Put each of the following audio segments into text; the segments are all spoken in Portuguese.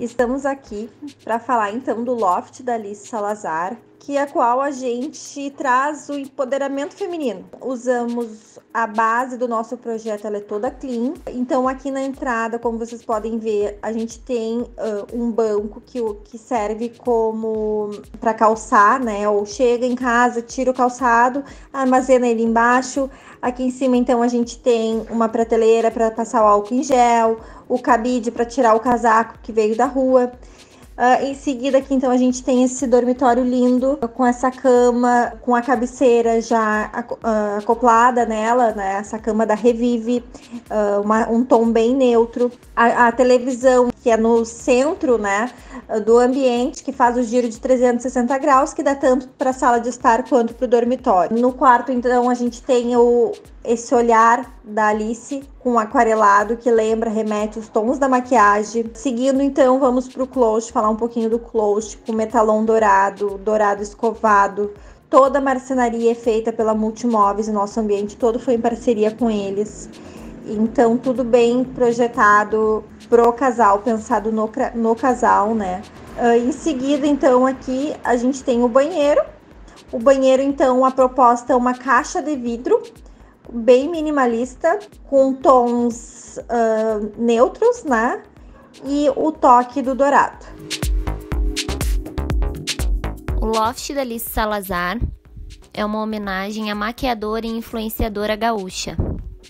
Estamos aqui para falar então do Loft da Alice Salazar, que é a qual a gente traz o empoderamento feminino. Usamos a base do nosso projeto, ela é toda clean. Então aqui na entrada, como vocês podem ver, a gente tem uh, um banco que, que serve como para calçar, né? Ou chega em casa, tira o calçado, armazena ele embaixo. Aqui em cima então a gente tem uma prateleira para passar o álcool em gel, o cabide para tirar o casaco que veio da rua. Uh, em seguida aqui, então, a gente tem esse dormitório lindo, com essa cama, com a cabeceira já uh, acoplada nela, né? Essa cama da Revive, uh, uma, um tom bem neutro. A, a, televisão, que é no centro, né, do ambiente, que faz o giro de 360 graus, que dá tanto para a sala de estar quanto para o dormitório. No quarto, então, a gente tem o, esse olhar da Alice com aquarelado que lembra, remete os tons da maquiagem. Seguindo, então, vamos para o close. falar um pouquinho do close com metalon dourado, dourado escovado. Toda a marcenaria é feita pela Multimóveis, o nosso ambiente todo foi em parceria com eles. Então, tudo bem projetado pro casal, pensado no, no casal, né? Uh, em seguida, então, aqui a gente tem o banheiro. O banheiro, então, a proposta é uma caixa de vidro bem minimalista, com tons uh, neutros, né? E o toque do dourado. O loft da Alice Salazar é uma homenagem à maquiadora e influenciadora gaúcha,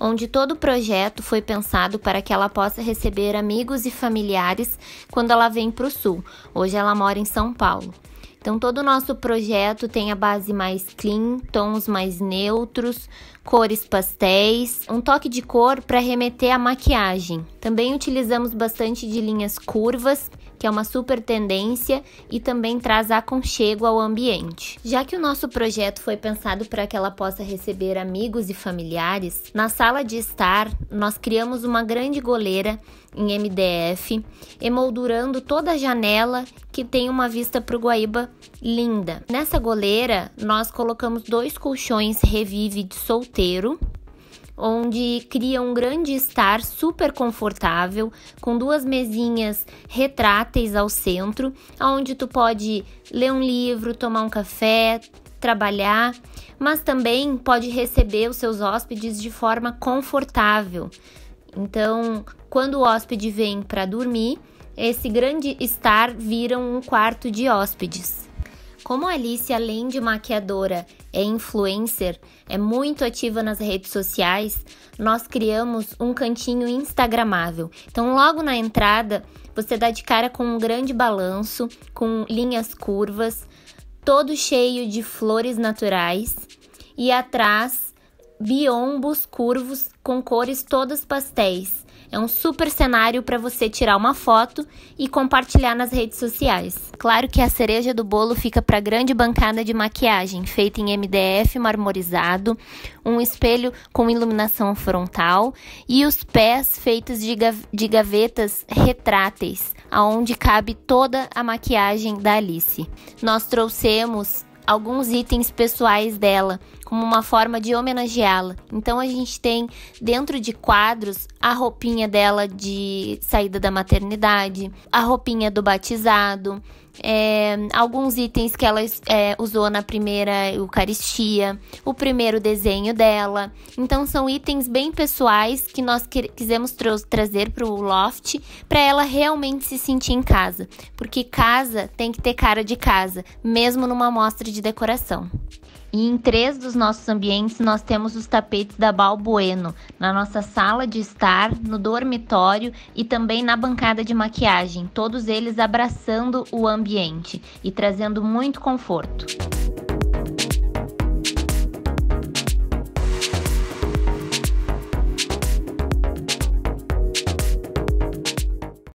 onde todo o projeto foi pensado para que ela possa receber amigos e familiares quando ela vem para o sul. Hoje ela mora em São Paulo. Então, todo o nosso projeto tem a base mais clean, tons mais neutros, cores pastéis, um toque de cor para remeter à maquiagem. Também utilizamos bastante de linhas curvas, que é uma super tendência e também traz aconchego ao ambiente. Já que o nosso projeto foi pensado para que ela possa receber amigos e familiares, na sala de estar nós criamos uma grande goleira em MDF, emoldurando toda a janela que tem uma vista para o Guaíba linda. Nessa goleira nós colocamos dois colchões Revive de solteiro solteiro, onde cria um grande estar super confortável, com duas mesinhas retráteis ao centro, onde tu pode ler um livro, tomar um café, trabalhar, mas também pode receber os seus hóspedes de forma confortável. Então, quando o hóspede vem para dormir, esse grande estar vira um quarto de hóspedes como a Alice, além de maquiadora, é influencer, é muito ativa nas redes sociais, nós criamos um cantinho instagramável. Então, logo na entrada, você dá de cara com um grande balanço, com linhas curvas, todo cheio de flores naturais e atrás biombos curvos com cores todas pastéis. É um super cenário para você tirar uma foto e compartilhar nas redes sociais. Claro que a cereja do bolo fica para a grande bancada de maquiagem, feita em MDF marmorizado, um espelho com iluminação frontal e os pés feitos de, gav de gavetas retráteis, aonde cabe toda a maquiagem da Alice. Nós trouxemos alguns itens pessoais dela como uma forma de homenageá-la. Então a gente tem dentro de quadros a roupinha dela de saída da maternidade, a roupinha do batizado, é, alguns itens que ela é, usou na primeira Eucaristia, o primeiro desenho dela. Então, são itens bem pessoais que nós que, quisemos trazer para o loft para ela realmente se sentir em casa, porque casa tem que ter cara de casa, mesmo numa mostra de decoração. E em três dos nossos ambientes, nós temos os tapetes da Balbueno, na nossa sala de estar, no dormitório e também na bancada de maquiagem, todos eles abraçando o ambiente e trazendo muito conforto.